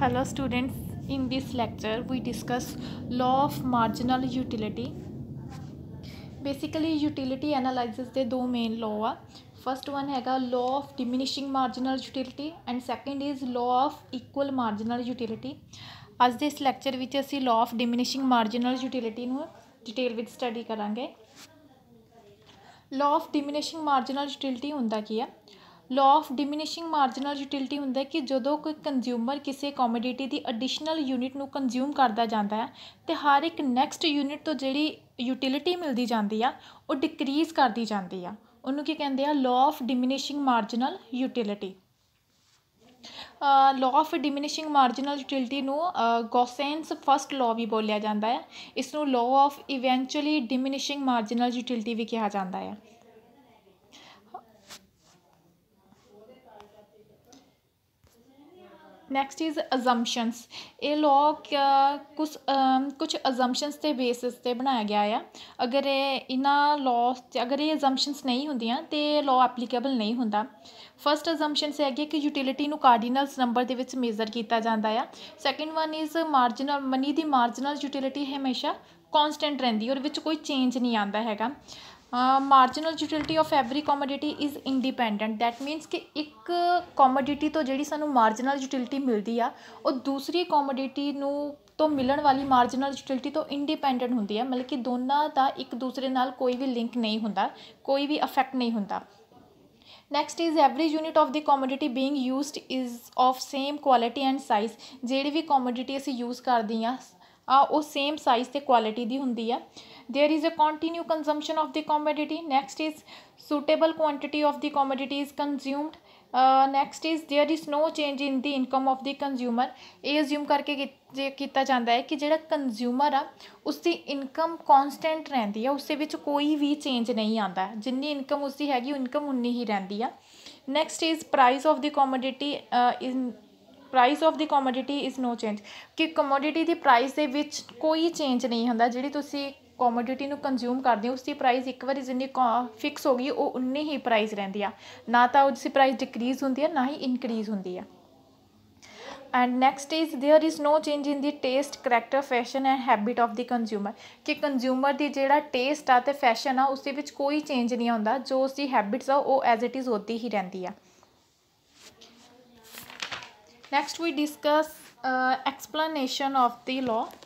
Hello students, in this lecture we discuss law of marginal utility. Basically utility analyzes the two main law first one hega law of diminishing marginal utility and second is law of equal marginal utility. as this lecture lecture ਵਿੱਚ law of diminishing marginal utility nu detail ਵਿੱਚ study karange law of diminishing marginal utility hunda ki hai law of diminishing marginal utility ਹੁੰਦਾ ਕਿ ਜਦੋਂ ਕੋਈ consumer ਕਿਸੇ commodity ਦੀ additional unit ਨੂੰ consume ਕਰਦਾ ਜਾਂਦਾ ਹੈ ਤੇ ਹਰ ਇੱਕ ਨੈਕਸਟ ਯੂਨਿਟ ਤੋਂ ਜਿਹੜੀ ਯੂਟਿਲਿਟੀ ਮਿਲਦੀ ਜਾਂਦੀ ਆ ਉਹ ਡਿਕਰੀਜ਼ ਕਰਦੀ ਜਾਂਦੀ ਆ ਉਹਨੂੰ ਕੀ ਕਹਿੰਦੇ ਆ law of diminishing marginal utility law of diminishing marginal utility ਨੂੰ ਗੋਸੈਂਸ ਫਰਸਟ ਲਾਅ ਵੀ ਬੋਲਿਆ ਜਾਂਦਾ ਹੈ ਇਸ ਨੂੰ law of eventually diminishing marginal utility ਵੀ ਕਿਹਾ ਜਾਂਦਾ ਹੈ ਨੈਕਸਟ ਇਜ਼ ਅਜ਼ੰਪਸ਼ਨਸ ਇਹ ਲਾਅ ਕੁਝ ਕੁਝ ਅਜ਼ੰਪਸ਼ਨਸ ਦੇ ਬੇਸਿਸ ਤੇ ਬਣਾਇਆ ਗਿਆ ਆ ਅਗਰ ਇਹ ਇਹਨਾਂ ਲਾਅਸ ਅਗਰ ਇਹ ਅਜ਼ੰਪਸ਼ਨਸ ਨਹੀਂ ਹੁੰਦੀਆਂ ਤੇ ਲਾਅ ਐਪਲੀਕੇਬਲ ਨਹੀਂ ਹੁੰਦਾ ਫਰਸਟ ਅਜ਼ੰਪਸ਼ਨ ਸੇ ਹੈ ਕਿ ਯੂਟਿਲਿਟੀ ਨੂੰ ਕਾਰਡੀਨਲਸ ਨੰਬਰ ਦੇ ਵਿੱਚ ਮੇਜ਼ਰ ਕੀਤਾ ਜਾਂਦਾ ਆ second one is marginal money ਦੀ ਮਾਰਜਨਲ ਯੂਟਿਲਿਟੀ ਹਮੇਸ਼ਾ ਕਨਸਟੈਂਟ ਰਹਿੰਦੀ ਔਰ ਵਿੱਚ ਕੋਈ ਚੇਂਜ ਨਹੀਂ ਆਂਦਾ ਹੈਗਾ marginal utility of every commodity is independent that means ਕਿ ਇੱਕ ਕਮੋਡਿਟੀ ਤੋਂ ਜਿਹੜੀ ਸਾਨੂੰ ਮਾਰਜਨਲ ਯੂਟਿਲਿਟੀ ਮਿਲਦੀ ਆ ਉਹ ਦੂਸਰੀ ਕਮੋਡਿਟੀ ਨੂੰ ਤੋਂ ਮਿਲਣ ਵਾਲੀ ਮਾਰਜਨਲ ਯੂਟਿਲਿਟੀ ਤੋਂ ਇੰਡੀਪੈਂਡੈਂਟ ਹੁੰਦੀ ਆ ਮਤਲਬ ਕਿ ਦੋਨਾਂ ਦਾ ਇੱਕ ਦੂਸਰੇ ਨਾਲ ਕੋਈ ਵੀ ਲਿੰਕ ਨਹੀਂ ਹੁੰਦਾ ਕੋਈ ਵੀ ਅਫੈਕਟ ਨਹੀਂ ਹੁੰਦਾ next is every unit of the commodity being used is of same quality and size ਜਿਹੜੀ ਵੀ ਕਮੋਡਿਟੀ ਅਸੀਂ ਯੂਜ਼ ਆ ਆ ਉਹ ਸੇਮ ਸਾਈਜ਼ ਤੇ ਕੁਆਲਿਟੀ ਦੀ ਹੁੰਦੀ ਆ there is a continue consumption of the commodity next is suitable quantity of the commodity is consumed uh, next is there is no change in the income of the consumer ਇਹ assume ਕਰਕੇ ਕੀਤਾ ਜਾਂਦਾ ਹੈ ਕਿ ਜਿਹੜਾ consumer ਆ ਉਸ ਦੀ income constant ਰਹਿੰਦੀ ਆ ਉਸ ਦੇ ਵਿੱਚ ਕੋਈ ਵੀ ਚੇਂਜ ਨਹੀਂ ਆਂਦਾ ਜਿੰਨੀ ਇਨਕਮ ਉਸ ਦੀ ਹੈਗੀ ਇਨਕਮ ਉਨੀ ਹੀ ਰਹਿੰਦੀ ਆ next is price of the commodity in price of the commodity is no change ਕਿ ਕਮੋਡਿਟੀ ਦੀ ਪ੍ਰਾਈਸ ਦੇ ਵਿੱਚ ਕੋਈ ਚੇਂਜ ਨਹੀਂ ਹੁੰਦਾ ਜਿਹੜੀ ਤੁਸੀਂ ਕਮੋਡਿਟੀ ਨੂੰ ਕੰਜ਼ਿਊਮ ਕਰਦੇ ਹੋ ਉਸ ਦੀ ਪ੍ਰਾਈਸ ਇੱਕ ਵਾਰੀ ਜਿੰਨੀ ਫਿਕਸ ਹੋ ਗਈ ਉਹ ਉੰਨੀ ਹੀ ਪ੍ਰਾਈਸ ਰਹਿੰਦੀ ਆ ਨਾ ਤਾਂ ਉਸ ਦੀ ਪ੍ਰਾਈਸ ਡਿਕਰੀਜ਼ ਹੁੰਦੀ ਆ ਨਾ ਹੀ ਇਨਕਰੀਜ਼ ਹੁੰਦੀ ਆ and next is there is no change in the taste character fashion and habit of the consumer ਕਿ ਕੰਜ਼ਿਊਮਰ ਦੀ ਜਿਹੜਾ ਟੇਸਟ ਆ ਤੇ ਫੈਸ਼ਨ ਆ ਉਸ ਦੇ ਵਿੱਚ ਕੋਈ ਚੇਂਜ ਨਹੀਂ ਆਉਂਦਾ ਜੋ ਉਸ ਦੀ ਹੈਬਿਟਸ ਆ ਉਹ ਐਜ਼ ਇਟ ਇਜ਼ ਹੋਤੀ ਹੀ ਰਹਿੰਦੀ ਆ next we discuss explanation of the law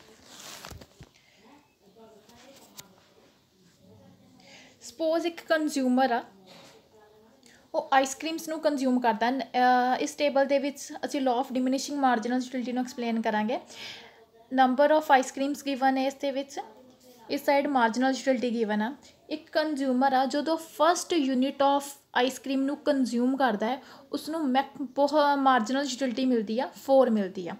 suppose ਇੱਕ ਕੰਜ਼ਿਊਮਰ ਆ ਉਹ ਆਈਸਕ੍ਰੀਮਸ ਨੂੰ ਕੰਜ਼ਿਊਮ ਕਰਦਾ ਇਸ ਟੇਬਲ ਦੇ ਵਿੱਚ ਅਸੀਂ law of diminishing marginal utility ਨੂੰ ਐਕਸਪਲੇਨ ਕਰਾਂਗੇ ਨੰਬਰ ਆਫ ਆਈਸਕ੍ਰੀਮਸ ਗਿਵਨ ਹੈ ਇਸ ਦੇ ਵਿੱਚ ਇਸ ਸਾਈਡ ਮਾਰਜਨਲ ਯੂਟਿਲਿਟੀ ਗਿਵਨ ਆ ਇੱਕ ਕੰਜ਼ਿਊਮਰ ਆ ਜਦੋਂ ਫਰਸਟ ਯੂਨਿਟ ਆਫ ਆਈਸਕ੍ਰੀਮ ਨੂੰ ਕੰਜ਼ਿਊਮ ਕਰਦਾ ਹੈ ਉਸ ਨੂੰ ਮੈਕ ਬਹੁਤ ਮਾਰਜਨਲ ਯੂਟਿਲਿਟੀ ਮਿਲਦੀ ਆ 4 ਮਿਲਦੀ ਆ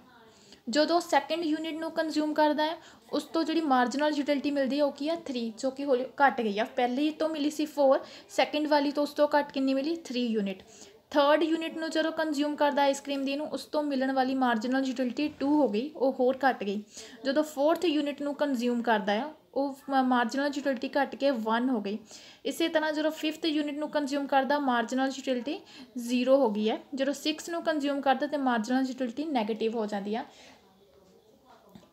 ਜਦੋਂ ਸੈਕੰਡ ਯੂਨਿਟ ਨੂੰ ਕੰਜ਼ਿਊਮ ਕਰਦਾ ਹੈ ਉਸ ਤੋਂ ਜਿਹੜੀ ਮਾਰਜਨਲ ਯੂਟਿਲਿਟੀ ਮਿਲਦੀ ਹੈ ਉਹ ਕੀ ਹੈ 3 ਜੋ ਕਿ ਹੋਲੀ ਘਟ ਗਈ ਆ ਪਹਿਲੀ ਤੋਂ ਮਿਲੀ ਸੀ 4 ਸੈਕੰਡ ਵਾਲੀ ਤੋਂ ਉਸ ਤੋਂ ਘਟ ਕਿੰਨੀ ਮਿਲੀ 3 ਯੂਨਿਟ ਥਰਡ ਯੂਨਿਟ ਨੂੰ ਜਦੋਂ ਕੰਜ਼ਿਊਮ ਕਰਦਾ ਆਈਸਕ੍ਰੀਮ ਦੀ ਨੂੰ ਉਸ ਤੋਂ ਮਿਲਣ ਵਾਲੀ ਮਾਰਜਨਲ ਯੂਟਿਲਿਟੀ 2 ਹੋ ਗਈ ਉਹ ਹੋਰ ਘਟ ਗਈ ਜਦੋਂ ਫੋਰਥ ਯੂਨਿਟ ਨੂੰ ਕੰਜ਼ਿਊਮ ਕਰਦਾ ਹੈ ਉਹ ਮਾਰਜਨਲ ਯੂਟਿਲਿਟੀ ਘਟ ਕੇ 1 ਹੋ ਗਈ ਇਸੇ ਤਰ੍ਹਾਂ ਜਦੋਂ 5th ਯੂਨਿਟ ਨੂੰ ਕੰਜ਼ਿਊਮ ਕਰਦਾ ਮਾਰਜਨਲ ਯੂਟਿਲਿਟੀ 0 ਹੋ ਗਈ ਹੈ ਜਦੋਂ 6th ਨੂੰ ਕੰਜ਼ਿਊਮ ਕਰਦਾ ਤੇ ਮਾਰਜਨਲ ਯੂਟਿਲਿਟੀ 네ਗੇਟਿਵ ਹੋ ਜਾਂਦੀ ਆ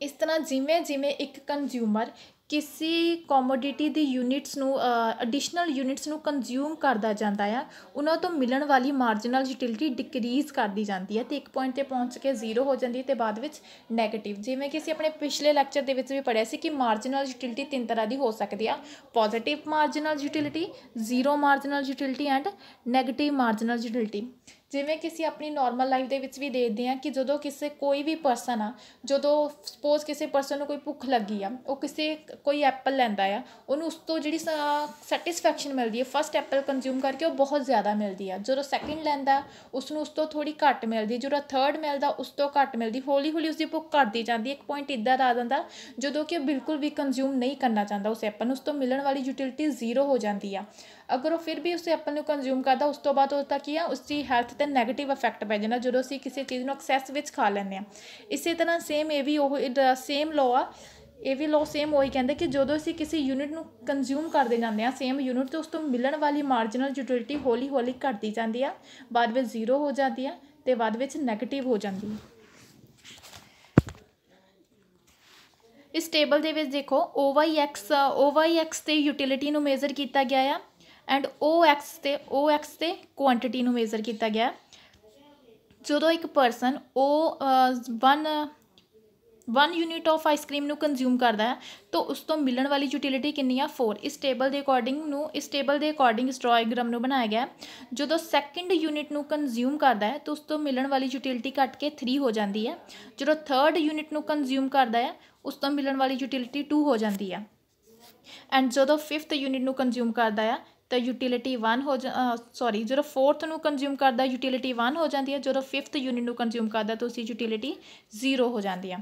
ਇਸ ਤਰ੍ਹਾਂ ਜਿਵੇਂ ਜਿਵੇਂ ਇੱਕ ਕੰਜ਼ਿਊਮਰ ਕਿਸੇ ਕਮੋਡਿਟੀ ਦੀ ਯੂਨਿਟਸ ਨੂੰ ਅਡੀਸ਼ਨਲ ਯੂਨਿਟਸ ਨੂੰ ਕੰਜ਼ਿਊਮ ਕਰਦਾ ਜਾਂਦਾ ਆ ਉਹਨਾਂ ਤੋਂ ਮਿਲਣ ਵਾਲੀ ਮਾਰਜਨਲ ਯੂਟਿਲਿਟੀ ਡਿਕਰੀਜ਼ ਕਰਦੀ ਜਾਂਦੀ ਹੈ ਤੇ ਇੱਕ ਪੁਆਇੰਟ 'ਤੇ ਪਹੁੰਚ ਕੇ ਜ਼ੀਰੋ ਹੋ ਜਾਂਦੀ ਤੇ ਬਾਅਦ ਵਿੱਚ ਨੈਗੇਟਿਵ ਜਿਵੇਂ ਕਿ ਅਸੀਂ ਆਪਣੇ ਪਿਛਲੇ ਲੈਕਚਰ ਦੇ ਵਿੱਚ ਵੀ ਪੜਿਆ ਸੀ ਕਿ ਮਾਰਜਨਲ ਯੂਟਿਲਿਟੀ ਤਿੰਨ ਤਰ੍ਹਾਂ ਦੀ ਹੋ ਸਕਦੀ ਆ positive marginal utility zero marginal utility and negative marginal utility ਜਿਵੇਂ ਕਿ ਅਸੀਂ ਆਪਣੀ ਨਾਰਮਲ ਲਾਈਫ ਦੇ ਵਿੱਚ ਵੀ ਦੇਖਦੇ ਹਾਂ ਕਿ ਜਦੋਂ ਕਿਸੇ ਕੋਈ ਵੀ ਪਰਸਨ ਆ ਜਦੋਂ ਸਪੋਜ਼ ਕਿਸੇ ਪਰਸਨ ਨੂੰ ਕੋਈ ਭੁੱਖ ਲੱਗੀ ਆ ਉਹ ਕਿਸੇ ਕੋਈ ਐਪਲ ਲੈਂਦਾ ਆ ਉਹਨੂੰ ਉਸ ਤੋਂ ਜਿਹੜੀ ਸੈਟੀਸਫੈਕਸ਼ਨ ਮਿਲਦੀ ਹੈ ਫਸਟ ਐਪਲ ਕੰਜ਼ੂਮ ਕਰਕੇ ਉਹ ਬਹੁਤ ਜ਼ਿਆਦਾ ਮਿਲਦੀ ਆ ਜਦੋਂ ਸੈਕਿੰਡ ਲੈਂਦਾ ਉਸ ਨੂੰ ਉਸ ਤੋਂ ਥੋੜੀ ਘੱਟ ਮਿਲਦੀ ਜਦੋਂ ਥਰਡ ਮਿਲਦਾ ਉਸ ਤੋਂ ਘੱਟ ਮਿਲਦੀ ਹੌਲੀ ਹੌਲੀ ਉਸ ਦੀ ਭੁੱਖ ਘਟਦੀ ਜਾਂਦੀ ਇੱਕ ਪੁਆਇੰਟ ਇਦਾਂ ਦਾ ਆ ਜਾਂਦਾ ਜਦੋਂ ਕਿ ਉਹ ਬਿਲਕੁਲ ਵੀ ਕੰਜ਼ੂਮ ਨਹੀਂ ਕਰਨਾ ਚਾਹੁੰਦਾ ਉਸ ਐਪਲ ਨੂੰ ਉਸ ਤੋਂ ਮਿਲਣ ਵਾਲੀ ਯੂਟਿਲਿਟੀ ਜ਼ੀਰੋ ਹੋ ਜਾਂਦੀ ਆ ਅਗਰ ਉਹ ਫਿਰ ਵੀ ਉਸੇ ਆਪਾਂ ਨੂੰ ਕੰਜ਼ੂਮ ਕਰਦਾ ਉਸ ਤੋਂ ਬਾਅਦ ਉਹ ਤਾਂ ਕੀ ਆ ਉਸ ਦੀ ਹੈਲਥ ਤੇ ਨੈਗੇਟਿਵ ਇਫੈਕਟ ਪੈ ਜਾਂਦਾ ਜਦੋਂ ਅਸੀਂ ਕਿਸੇ ਚੀਜ਼ ਨੂੰ ਐਕਸੈਸ ਵਿੱਚ ਖਾ ਲੈਂਦੇ ਆ ਇਸੇ ਤਰ੍ਹਾਂ ਸੇਮ ਇਹ ਵੀ ਉਹ ਸੇਮ ਲਾ ਆ ਇਹ ਵੀ ਲੋ ਸੇਮ ਉਹੀ ਕਹਿੰਦੇ ਕਿ ਜਦੋਂ ਅਸੀਂ ਕਿਸੇ ਯੂਨਿਟ ਨੂੰ ਕੰਜ਼ੂਮ ਕਰਦੇ ਜਾਂਦੇ ਆ ਸੇਮ ਯੂਨਿਟ ਤੇ ਉਸ ਤੋਂ ਮਿਲਣ ਵਾਲੀ ਮਾਰਜਨਲ ਯੂਟਿਲਿਟੀ ਹੌਲੀ ਹੌਲੀ ਘਟਦੀ ਜਾਂਦੀ ਆ ਬਾਅਦ ਵਿੱਚ ਜ਼ੀਰੋ ਹੋ ਜਾਂਦੀ ਆ ਤੇ ਬਾਅਦ ਵਿੱਚ ਨੈਗੇਟਿਵ ਹੋ ਜਾਂਦੀ ਆ ਇਸ ਟੇਬਲ ਦੇ ਵਿੱਚ ਦੇਖੋ OYX OYX ਤੇ ਯੂਟਿਲਿਟੀ ਨੂੰ ਮੇਜ਼ਰ ਕੀਤਾ ਗਿਆ ਆ ਐਂਡ OX ਤੇ OX ਤੇ ਕੁਆਂਟੀਟੀ ਨੂੰ ਮੇਜ਼ਰ ਕੀਤਾ ਗਿਆ ਜਦੋਂ ਇੱਕ ਪਰਸਨ ਉਹ 1 ਵਨ ਯੂਨਿਟ ਆਫ ਆਈਸਕ੍ਰੀਮ ਨੂੰ ਕੰਜ਼ਿਊਮ ਕਰਦਾ ਹੈ ਤਾਂ ਉਸ ਤੋਂ ਮਿਲਣ ਵਾਲੀ ਯੂਟਿਲਿਟੀ ਕਿੰਨੀ ਆ 4 ਇਸ ਟੇਬਲ ਦੇ ਅਕੋਰਡਿੰਗ ਨੂੰ ਇਸ ਟੇਬਲ ਦੇ ਅਕੋਰਡਿੰਗ ਇਸ ਡਾਇਗ੍ਰਾਮ ਨੂੰ ਬਣਾਇਆ ਗਿਆ ਜਦੋਂ ਸੈਕੰਡ ਯੂਨਿਟ ਨੂੰ ਕੰਜ਼ਿਊਮ ਕਰਦਾ ਹੈ ਤਾਂ ਉਸ ਤੋਂ ਮਿਲਣ ਵਾਲੀ ਯੂਟਿਲਿਟੀ ਘਟ ਕੇ 3 ਹੋ ਜਾਂਦੀ ਹੈ ਜਦੋਂ ਥਰਡ ਯੂਨਿਟ ਨੂੰ ਕੰਜ਼ਿਊਮ ਕਰਦਾ ਹੈ ਉਸ ਤੋਂ ਮਿਲਣ ਵਾਲੀ ਯੂਟਿਲਿਟੀ 2 ਹੋ ਜਾਂਦੀ ਹੈ ਐਂਡ ਜਦੋਂ ਫਿਫਥ ਯੂਨਿਟ ਨੂੰ ਕੰਜ਼ਿਊਮ ਕਰਦਾ ਹੈ ਤਾਂ ਯੂਟਿਲਿਟੀ 1 ਹੋ ਸੌਰੀ ਜਦੋਂ ਫੋਰਥ ਨੂੰ ਕੰਜ਼ਿਊਮ ਕਰਦਾ ਯੂਟਿਲਿਟੀ 1 ਹੋ ਜਾਂਦੀ ਹੈ ਜਦੋਂ ਫਿਫਥ ਯੂਨਿਟ ਨੂੰ ਕੰਜ਼ਿਊਮ ਕਰਦਾ ਤਾਂ ਉਸਦੀ ਯੂਟਿਲਿਟੀ 0 ਹੋ ਜਾਂਦੀ ਆ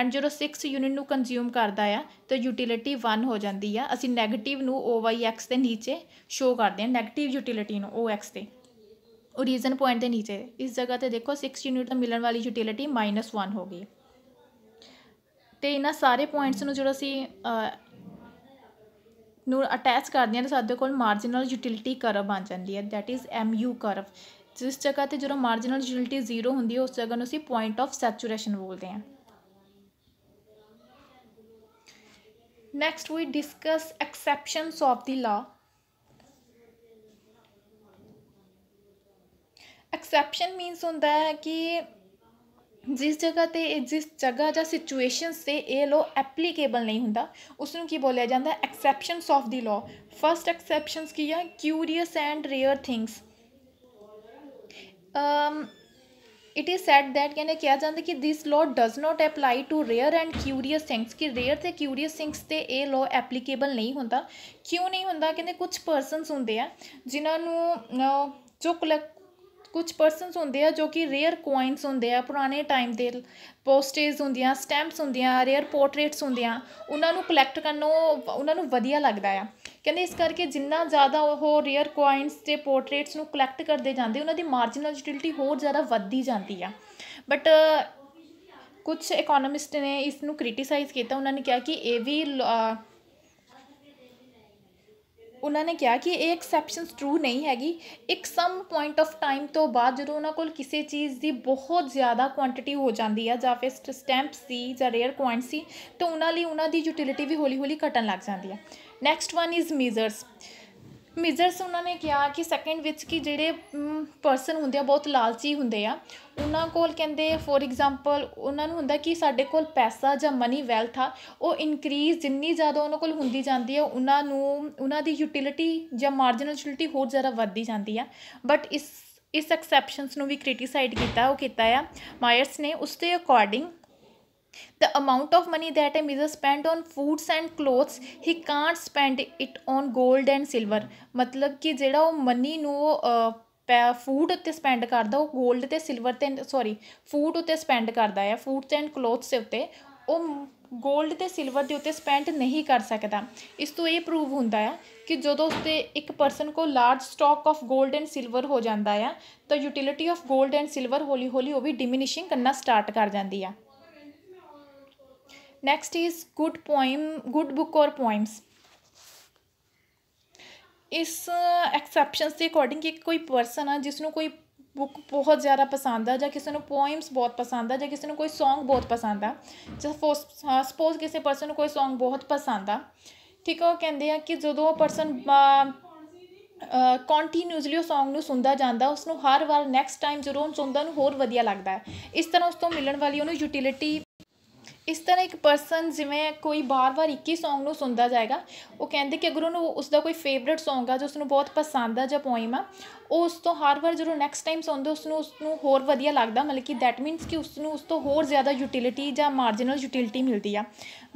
ਐਂਡ ਜਦੋਂ 6th ਯੂਨਿਟ ਨੂੰ ਕੰਜ਼ਿਊਮ ਕਰਦਾ ਆ ਤਾਂ ਯੂਟਿਲਿਟੀ 1 ਹੋ ਜਾਂਦੀ ਆ ਅਸੀਂ 네ਗੇਟਿਵ ਨੂੰ OYX ਦੇ ਨੀਚੇ ਸ਼ੋ ਕਰਦੇ ਆ 네ਗੇਟਿਵ ਯੂਟਿਲਿਟੀ ਨੂੰ OX ਤੇ ਓਰੀਜਨ ਪੁਆਇੰਟ ਦੇ ਨੀਚੇ ਇਸ ਜਗ੍ਹਾ ਤੇ ਦੇਖੋ 6 ਯੂਨਿਟ ਤੋਂ ਮਿਲਣ ਵਾਲੀ ਯੂਟਿਲਿਟੀ -1 ਹੋ ਗਈ ਤੇ ਇਹਨਾਂ ਸਾਰੇ ਪੁਆਇੰਟਸ ਨੂੰ ਜਿਹੜਾ ਅਸੀਂ ਨੂੰ ਅਟੈਚ ਕਰਦੇ ਹਾਂ ਤਾਂ ਸਾਡੇ ਕੋਲ ਮਾਰਜਨਲ ਯੂਟਿਲਿਟੀ ਕਰਵ ਬਣ ਜਾਂਦੀ ਹੈ that is M U curve ਜਿਸ ਜਗ੍ਹਾ ਤੇ ਜਦੋਂ ਮਾਰਜਨਲ ਯੂਟਿਲਿਟੀ ਜ਼ੀਰੋ ਹੁੰਦੀ ਹੈ ਉਸ ਜਗ੍ਹਾ ਨੂੰ ਅਸੀਂ ਪੁਆਇੰਟ ਆਫ ਸੈਚੂਰੇਸ਼ਨ ਬੋਲਦੇ ਹਾਂ next we discuss exceptions of the law exception means ਹੁੰਦਾ ਹੈ ਕਿ ਜਿਸ ਜਗ੍ਹਾ 'ਤੇ ਇਹ ਜਿਸ ਜਗ੍ਹਾ ਜਾਂ ਸਿਚੁਏਸ਼ਨਸ 'ਤੇ ਇਹ ਲੋ ਐਪਲੀਕੇਬਲ ਨਹੀਂ ਹੁੰਦਾ ਉਸ ਨੂੰ ਕੀ ਬੋਲਿਆ ਜਾਂਦਾ ਐਕਸੈਪਸ਼ਨਸ ਆਫ ਦੀ ਲਾ ਫਰਸਟ ਐਕਸੈਪਸ਼ਨਸ ਕੀ ਆ curious and rare things um it is said that ਕਹਿੰਦੇ ਕਿਹਾ ਜਾਂਦਾ ਕਿ this law does not apply to rare and curious things ਕਿ ਰੇਅਰ ਤੇ ਕਿਊਰੀਅਸ ਥਿੰਗਸ ਤੇ ਇਹ ਲਾਅ ਐਪਲੀਕੇਬਲ ਨਹੀਂ ਹੁੰਦਾ ਕਿਉਂ ਨਹੀਂ ਹੁੰਦਾ ਕਹਿੰਦੇ ਕੁਝ ਪਰਸਨਸ ਹੁੰਦੇ ਆ ਜਿਨ੍ਹਾਂ ਨੂੰ ਜੋ ਕੁਝ ਪਰਸਨਸ ਹੁੰਦੇ ਆ ਜੋ ਕਿ ਰੇਅਰ ਕੋਇਨਸ ਹੁੰਦੇ ਆ ਪੁਰਾਣੇ ਟਾਈਮ ਦੇ ਪੋਸਟੇਜ ਹੁੰਦੀਆਂ ਸਟੈਂਪਸ ਹੁੰਦੀਆਂ ਰੇਅਰ ਪੋਰਟਰੇਟਸ ਹੁੰਦੀਆਂ ਉਹਨਾਂ ਨੂੰ ਕਲੈਕਟ ਕਰਨੋਂ ਉਹਨਾਂ ਨੂੰ ਵਧੀਆ ਲੱਗਦਾ ਆ ਕਹਿੰਦੇ ਇਸ ਕਰਕੇ ਜਿੰਨਾ ਜ਼ਿਆਦਾ ਉਹ ਰੇਅਰ ਕੋਇਨਸ ਤੇ ਪੋਰਟਰੇਟਸ ਨੂੰ ਕਲੈਕਟ ਕਰਦੇ ਜਾਂਦੇ ਉਹਨਾਂ ਦੀ ਮਾਰਜਨਲ ਯੂਟਿਲਿਟੀ ਹੋਰ ਜ਼ਿਆਦਾ ਵੱਧਦੀ ਜਾਂਦੀ ਆ ਬਟ ਕੁਝ ਇਕਨੋਮਿਸਟ ਨੇ ਇਸ ਨੂੰ ਕ੍ਰਿਟਿਸਾਈਜ਼ ਕੀਤਾ ਉਹਨਾਂ ਨੇ ਕਿਹਾ ਕਿ ਇਹ ਵੀ ਉਹਨਾਂ ਨੇ ਕਿਹਾ ਕਿ ਇਹ ਐਕਸੈਪਸ਼ਨਸ ਟਰੂ ਨਹੀਂ ਹੈਗੀ ਇੱਕ ਸਮ ਪੁਆਇੰਟ ਆਫ ਟਾਈਮ ਤੋਂ ਬਾਅਦ ਜਦੋਂ ਉਹਨਾਂ ਕੋਲ ਕਿਸੇ ਚੀਜ਼ ਦੀ ਬਹੁਤ ਜ਼ਿਆਦਾ ਕੁਆਂਟੀਟੀ ਹੋ ਜਾਂਦੀ ਆ ਜਾਂ ਫਿਰ ਸਟੈਂਪ ਸੀ ਜਾਂ ਰੇਅਰ ਕੁਆਇੰਟ ਸੀ ਤਾਂ ਉਹਨਾਂ ਲਈ ਉਹਨਾਂ ਦੀ ਯੂਟਿਲਿਟੀ ਵੀ ਹੌਲੀ-ਹੌਲੀ ਘਟਣ ਲੱਗ ਜਾਂਦੀ ਆ next one is misers misers ਉਹਨਾਂ ਨੇ ਕਿਹਾ ਕਿ ਸੈਕਿੰਡ ਵਿੱਚ ਕਿ ਜਿਹੜੇ ਪਰਸਨ ਹੁੰਦੇ ਆ ਬਹੁਤ ਲਾਲਚੀ ਹੁੰਦੇ ਆ ਉਹਨਾਂ ਕੋਲ ਕਹਿੰਦੇ ਫੋਰ ਐਗਜ਼ਾਮਪਲ ਉਹਨਾਂ ਨੂੰ ਹੁੰਦਾ ਕਿ ਸਾਡੇ ਕੋਲ ਪੈਸਾ ਜਾਂ ਮਨੀ ਵੈਲਥ ਆ ਉਹ ਇਨਕਰੀਜ਼ ਜਿੰਨੀ ਜ਼ਿਆਦਾ ਉਹਨਾਂ ਕੋਲ ਹੁੰਦੀ ਜਾਂਦੀ ਹੈ ਉਹਨਾਂ ਨੂੰ ਉਹਨਾਂ ਦੀ ਯੂਟਿਲਿਟੀ ਜਾਂ ਮਾਰਜਨਲ ਯੂਟਿਲਿਟੀ ਹੋਰ ਜ਼ਿਆਦਾ ਵੱਧਦੀ ਜਾਂਦੀ ਆ ਬਟ ਇਸ ਇਸ ਐਕਸੈਪਸ਼ਨਸ ਨੂੰ ਵੀ ਕ੍ਰਿਟਿਸਾਈਜ਼ ਕੀਤਾ ਉਹ ਕੀਤਾ ਆ ਮਾਇਰਸ ਨੇ ਉਸ ਦੇ according the amount of money that a miser spent on foods and clothes he can't spend it on gold and silver ਮਤਲਬ ਕਿ ਜਿਹੜਾ ਉਹ ਮਨੀ ਨੂੰ ਉਹ ਫੂਡ ਉੱਤੇ ਸਪੈਂਡ ਕਰਦਾ ਉਹ 골ਡ ਤੇ ਸਿਲਵਰ ਤੇ ਸੌਰੀ ਫੂਡ ਉੱਤੇ ਸਪੈਂਡ ਕਰਦਾ ਹੈ ਫੂਡਸ ਐਂਡ ਕਲੋਥਸ ਦੇ ਉੱਤੇ ਉਹ 골ਡ ਤੇ ਸਿਲਵਰ ਦੇ ਉੱਤੇ ਸਪੈਂਡ ਨਹੀਂ ਕਰ ਸਕਦਾ ਇਸ ਤੋਂ ਇਹ ਪ੍ਰੂਵ ਹੁੰਦਾ ਹੈ ਕਿ ਜਦੋਂ ਉਸਤੇ ਇੱਕ ਪਰਸਨ ਕੋ ਲਾਰਜ ਸਟਾਕ ਆਫ 골ਡ ਐਂਡ ਸਿਲਵਰ ਹੋ ਜਾਂਦਾ ਹੈ ਤਾਂ ਯੂਟਿਲਿਟੀ ਆਫ 골ਡ ਐਂਡ ਸਿਲਵਰ ਹੌਲੀ ਹੌਲੀ ਉਹ ਵੀ ਡਿਮਿਨਿਸ਼ਿੰਗ ਕਰਨਾ ਸਟਾਰਟ ਕਰ ਜਾਂਦੀ ਆ next is good poem good book or poems ਇਸ ਐਕਸੈਪਸ਼ਨਸ uh, ਦੇ ਅਕੋਰਡਿੰਗ ਕਿ ਕੋਈ ਪਰਸਨ ਆ ਜਿਸ ਨੂੰ ਕੋਈ ਬੁੱਕ ਬਹੁਤ ਜ਼ਿਆਦਾ ਪਸੰਦ ਆ ਜਾਂ ਕਿਸੇ ਨੂੰ ਪੋਇਮਸ ਬਹੁਤ ਪਸੰਦ ਆ ਜਾਂ ਕਿਸੇ ਨੂੰ ਕੋਈ Song ਬਹੁਤ ਪਸੰਦ ਆ ਜਿਵੇਂ ਸਪੋਜ਼ ਕਿਸੇ ਪਰਸਨ ਨੂੰ ਕੋਈ Song ਬਹੁਤ ਪਸੰਦ ਆ ਠੀਕ ਆ ਉਹ ਕਹਿੰਦੇ ਆ ਕਿ ਜਦੋਂ ਉਹ ਪਰਸਨ ਕੰਟੀਨਿਊਸਲੀ ਉਹ Song ਨੂੰ ਸੁਣਦਾ ਜਾਂਦਾ ਉਸ ਨੂੰ ਹਰ ਵਾਰ ਨੈਕਸਟ ਟਾਈਮ ਜਦੋਂ ਉਹ ਸੁਣਦਾ ਨੂੰ ਹੋਰ ਵਧੀਆ ਲੱਗਦਾ ਹੈ ਇਸ ਤਰ੍ਹਾਂ ਉਸ ਤੋਂ ਮਿਲਣ ਵਾਲੀ ਉਹਨੂੰ ਯੂਟਿਲਿਟੀ ਇਸ ਤਰ੍ਹਾਂ ਇੱਕ ਪਰਸਨ ਜਿਵੇਂ ਕੋਈ ਬਾਰ-ਬਾਰ ਇੱਕ ਹੀ Song ਨੂੰ ਸੁਣਦਾ ਜਾਏਗਾ ਉਹ ਕਹਿੰਦੇ ਕਿ ਅਗਰ ਉਹਨੂੰ ਉਸਦਾ ਕੋਈ ਫੇਵਰਿਟ Song ਆ ਜੋ ਉਸਨੂੰ ਬਹੁਤ ਪਸੰਦ ਆ ਜਾਂ ਪੋਇਮ ਆ ਉਹ ਉਸ ਤੋਂ ਹਰ ਵਾਰ ਜਦੋਂ ਨੈਕਸਟ ਟਾਈਮ ਸੁਣਦਾ ਉਸਨੂੰ ਉਸਨੂੰ ਹੋਰ ਵਧੀਆ ਲੱਗਦਾ ਮਤਲਬ ਕਿ ਦੈਟ ਮੀਨਸ ਕਿ ਉਸਨੂੰ ਉਸ ਤੋਂ ਹੋਰ ਜ਼ਿਆਦਾ ਯੂਟਿਲਿਟੀ ਜਾਂ ਮਾਰਜਨਲ ਯੂਟਿਲਿਟੀ ਮਿਲਦੀ ਆ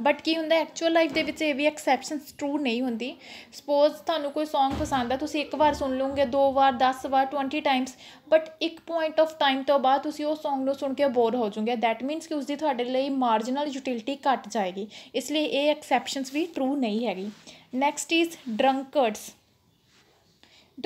ਬਟ ਕੀ ਹੁੰਦਾ ਐਕਚੁਅਲ ਲਾਈਫ ਦੇ ਵਿੱਚ ਇਹ ਵੀ ਐਕਸੈਪਸ਼ਨਸ ਟਰੂ ਨਹੀਂ ਹੁੰਦੀ ਸਪੋਜ਼ ਤੁਹਾਨੂੰ ਕੋਈ Song ਪਸੰਦ ਆ ਤੁਸੀਂ ਇੱਕ ਵਾਰ ਸੁਣ ਲਓਗੇ ਦੋ ਵਾਰ 10 ਵਾਰ 20 ਟਾਈਮਸ ਬਟ ਇੱਕ ਪੁਆਇੰਟ ਆਫ ਟਾਈਮ ਤੋਂ ਬਾਅਦ ਤੁਸੀਂ ਉਹ Song ਨੂੰ ਸੁਣ ਕੇ ਬੋਰ ਹੋ ਜਾਓਗੇ ਦੈਟ ਮੀਨਸ ਕਿ ਉਸ ਦੀ ਤੁਹਾਡੇ ਲਈ ਮਾਰਜਨ ਨਾਲ ਯੂਟਿਲਿਟੀ ਘਟ ਜਾਏਗੀ ਇਸ ਲਈ ਇਹ ਐਕਸੈਪਸ਼ਨਸ ਵੀ ਟਰੂ ਨਹੀਂ ਹੈਗੀ next is drunkards